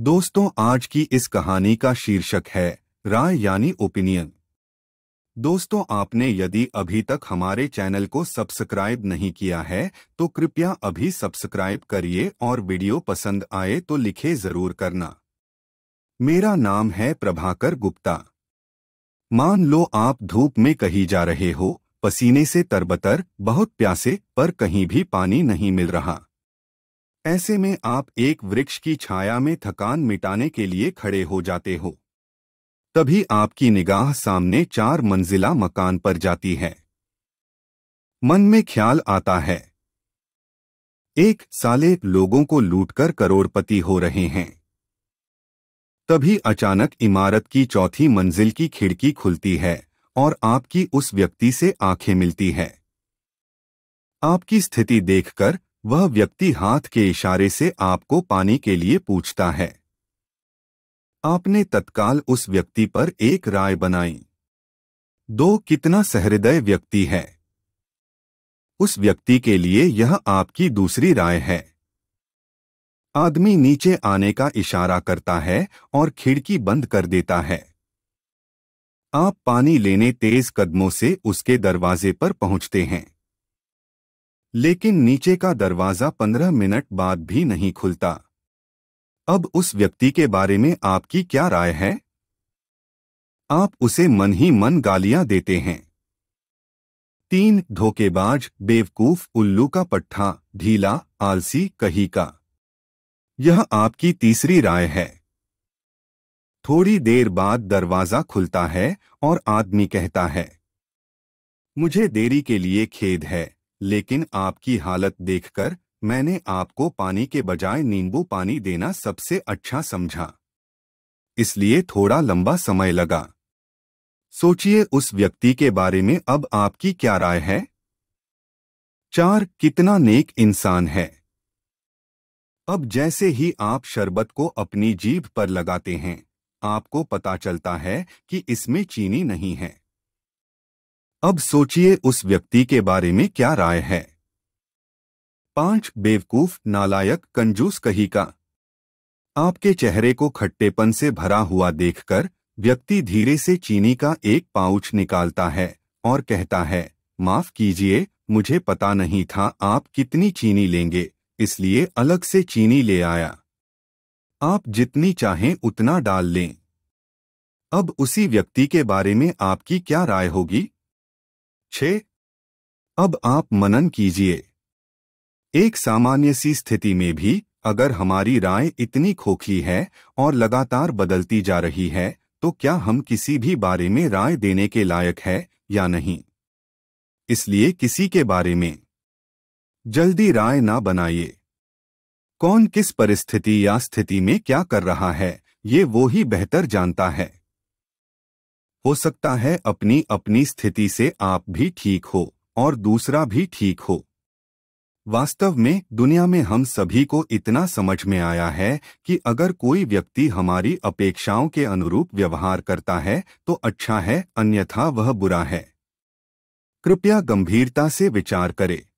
दोस्तों आज की इस कहानी का शीर्षक है राय यानी ओपिनियन दोस्तों आपने यदि अभी तक हमारे चैनल को सब्सक्राइब नहीं किया है तो कृपया अभी सब्सक्राइब करिए और वीडियो पसंद आए तो लिखे जरूर करना मेरा नाम है प्रभाकर गुप्ता मान लो आप धूप में कहीं जा रहे हो पसीने से तरबतर बहुत प्यासे पर कहीं भी पानी नहीं मिल रहा ऐसे में आप एक वृक्ष की छाया में थकान मिटाने के लिए खड़े हो जाते हो तभी आपकी निगाह सामने चार मंजिला मकान पर जाती है मन में ख्याल आता है एक साले लोगों को लूटकर करोड़पति हो रहे हैं तभी अचानक इमारत की चौथी मंजिल की खिड़की खुलती है और आपकी उस व्यक्ति से आंखें मिलती है आपकी स्थिति देखकर वह व्यक्ति हाथ के इशारे से आपको पानी के लिए पूछता है आपने तत्काल उस व्यक्ति पर एक राय बनाई दो कितना सहृदय व्यक्ति है उस व्यक्ति के लिए यह आपकी दूसरी राय है आदमी नीचे आने का इशारा करता है और खिड़की बंद कर देता है आप पानी लेने तेज कदमों से उसके दरवाजे पर पहुंचते हैं लेकिन नीचे का दरवाज़ा पंद्रह मिनट बाद भी नहीं खुलता अब उस व्यक्ति के बारे में आपकी क्या राय है आप उसे मन ही मन गालियां देते हैं तीन धोखेबाज बेवकूफ उल्लू का पट्ठा ढीला आलसी कही का यह आपकी तीसरी राय है थोड़ी देर बाद दरवाजा खुलता है और आदमी कहता है मुझे देरी के लिए खेद है लेकिन आपकी हालत देखकर मैंने आपको पानी के बजाय नींबू पानी देना सबसे अच्छा समझा इसलिए थोड़ा लंबा समय लगा सोचिए उस व्यक्ति के बारे में अब आपकी क्या राय है चार कितना नेक इंसान है अब जैसे ही आप शरबत को अपनी जीभ पर लगाते हैं आपको पता चलता है कि इसमें चीनी नहीं है अब सोचिए उस व्यक्ति के बारे में क्या राय है पांच बेवकूफ नालायक कंजूस कही का आपके चेहरे को खट्टेपन से भरा हुआ देखकर व्यक्ति धीरे से चीनी का एक पाउच निकालता है और कहता है माफ कीजिए मुझे पता नहीं था आप कितनी चीनी लेंगे इसलिए अलग से चीनी ले आया आप जितनी चाहें उतना डाल लें अब उसी व्यक्ति के बारे में आपकी क्या राय होगी छे अब आप मनन कीजिए एक सामान्य सी स्थिति में भी अगर हमारी राय इतनी खोखली है और लगातार बदलती जा रही है तो क्या हम किसी भी बारे में राय देने के लायक है या नहीं इसलिए किसी के बारे में जल्दी राय ना बनाइए कौन किस परिस्थिति या स्थिति में क्या कर रहा है ये वो ही बेहतर जानता है हो सकता है अपनी अपनी स्थिति से आप भी ठीक हो और दूसरा भी ठीक हो वास्तव में दुनिया में हम सभी को इतना समझ में आया है कि अगर कोई व्यक्ति हमारी अपेक्षाओं के अनुरूप व्यवहार करता है तो अच्छा है अन्यथा वह बुरा है कृपया गंभीरता से विचार करें